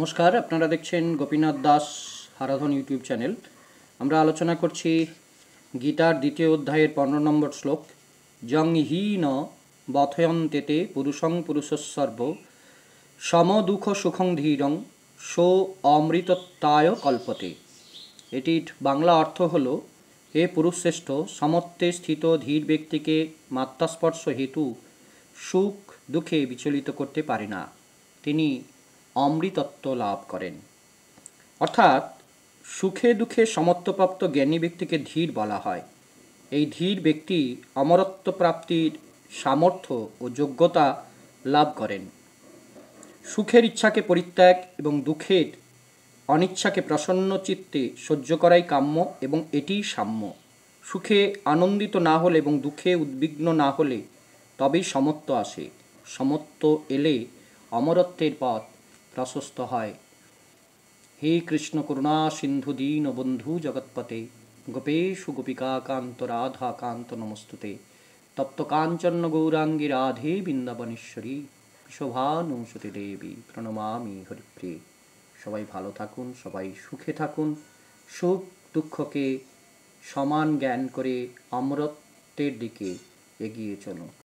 নমস্কার আপনারা দেখছেন গোপীনাথ দাস হারাধন ইউটিউব চ্যানেল আমরা আলোচনা করছি গীতার দ্বিতীয় অধ্যায়ের পনেরো নম্বর শ্লোক জং হি ন বথয়ন্তেতে পুরুষং পুরুষসর্ব সম দুঃখ সুখং ধীরং সো অমৃতত্বায় কল্পতে এটির বাংলা অর্থ হল হে পুরুষশ্রেষ্ঠ সমত্বে স্থিত ধীর ব্যক্তিকে মাত্রাস্পর্শ হেতু সুখ দুঃখে বিচলিত করতে পারে না তিনি অমৃতত্ব লাভ করেন অর্থাৎ সুখে দুঃখে সমত্বপ্রাপ্ত জ্ঞানী ব্যক্তিকে ধীর বলা হয় এই ধীর ব্যক্তি অমরত্ব প্রাপ্তির সামর্থ্য ও যোগ্যতা লাভ করেন সুখের ইচ্ছাকে পরিত্যাগ এবং দুঃখের অনিচ্ছাকে প্রসন্ন চিত্তে সহ্য করাই কাম্য এবং এটিই সাম্য সুখে আনন্দিত না হলে এবং দুঃখে উদ্বিগ্ন না হলে তবেই সমত্ব আসে সমত্ব এলে অমরত্বের পথ প্রশস্ত হয় হে কৃষ্ণ করুণা সিন্ধু দীন বন্ধু জগৎপতে গোপেশু গোপিকাকান্ত রাধা কান্ত নমস্তুতে তপ্ত কাঞ্চন্য গৌরাঙ্গী রাধে বৃন্দাবনেশ্বরী শোভানুসুতি দেবী প্রণমামি হরিপ্রিয় সবাই ভালো থাকুন সবাই সুখে থাকুন সুখ দুঃখকে সমান জ্ঞান করে অমরত্বের দিকে এগিয়ে চলুন